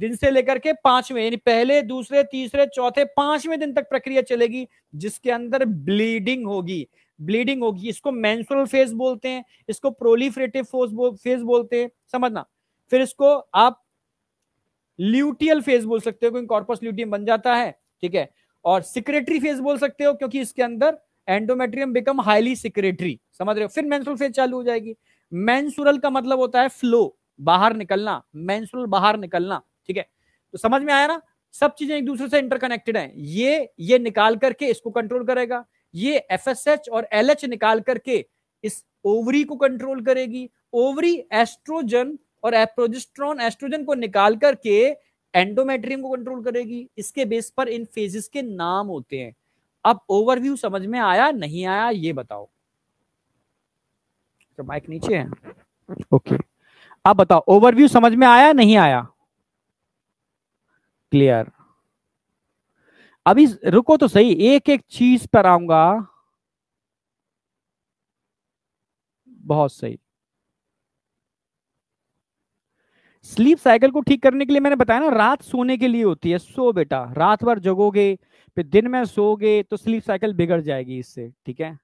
दिन से लेकर के पांचवें यानी पहले दूसरे तीसरे चौथे पांचवें दिन तक प्रक्रिया चलेगी जिसके अंदर ब्लीडिंग होगी ब्लीडिंग होगी इसको मैंसुरल फेज बोलते हैं इसको प्रोलीफ्रेटिव फोज फेज बोलते हैं समझना फिर इसको आप ल्यूटियल फेज बोल सकते हो क्योंकि कॉर्पस ल्यूटियम बन जाता है ठीक है और सिक्रेटरी फेज बोल सकते हो क्योंकि इसके अंदर एंडोमेट्रियम बिकम हाईली सिक्रेटरी समझ रहे हो फिर मैंसुरल फेज चालू हो जाएगी मैंसुरल का मतलब होता है फ्लो बाहर निकलना मैंसुरल बाहर निकलना ठीक है तो समझ में आया ना सब चीजें एक दूसरे से इंटरकनेक्टेड हैं ये ये निकाल करके इसको कंट्रोल करेगा ये एफ और एल निकाल करके इस ओवरी को कंट्रोल करेगी ओवरी एस्ट्रोजन और एप्रोजिस्ट्रॉन एस्ट्रोजन को निकाल करके एंडोमेट्रियम को कंट्रोल करेगी इसके बेस पर इन फेजेस के नाम होते हैं अब ओवरव्यू समझ में आया नहीं आया ये बताओ तो माइक नीचे है ओके okay. अब बताओ ओवरव्यू समझ में आया नहीं आया क्लियर अभी रुको तो सही एक एक चीज पर आऊंगा बहुत सही स्लीप साइकिल को ठीक करने के लिए मैंने बताया ना रात सोने के लिए होती है सो बेटा रात भर जगोगे फिर दिन में सोगे तो स्लीप साइकिल बिगड़ जाएगी इससे ठीक है